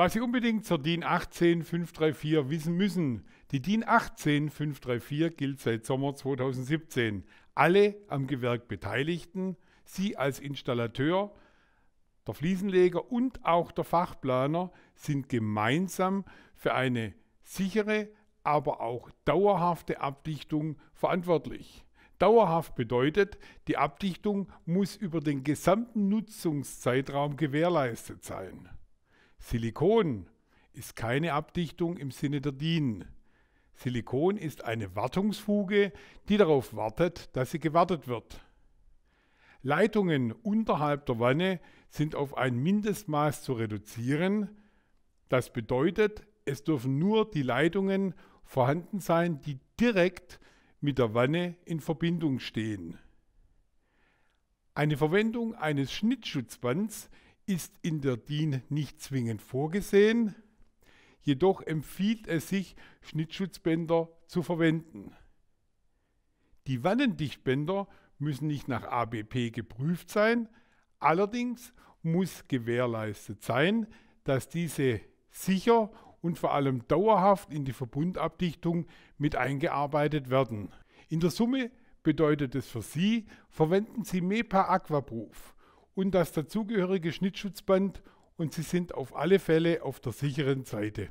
Was Sie unbedingt zur DIN 18534 wissen müssen, die DIN 18534 gilt seit Sommer 2017. Alle am Gewerk Beteiligten, Sie als Installateur, der Fliesenleger und auch der Fachplaner sind gemeinsam für eine sichere, aber auch dauerhafte Abdichtung verantwortlich. Dauerhaft bedeutet, die Abdichtung muss über den gesamten Nutzungszeitraum gewährleistet sein. Silikon ist keine Abdichtung im Sinne der DIN. Silikon ist eine Wartungsfuge, die darauf wartet, dass sie gewartet wird. Leitungen unterhalb der Wanne sind auf ein Mindestmaß zu reduzieren. Das bedeutet, es dürfen nur die Leitungen vorhanden sein, die direkt mit der Wanne in Verbindung stehen. Eine Verwendung eines Schnittschutzbands ist in der DIN nicht zwingend vorgesehen. Jedoch empfiehlt es sich, Schnittschutzbänder zu verwenden. Die Wannendichtbänder müssen nicht nach ABP geprüft sein, allerdings muss gewährleistet sein, dass diese sicher und vor allem dauerhaft in die Verbundabdichtung mit eingearbeitet werden. In der Summe bedeutet es für Sie, verwenden Sie MEPA Aquaproof und das dazugehörige Schnittschutzband und Sie sind auf alle Fälle auf der sicheren Seite.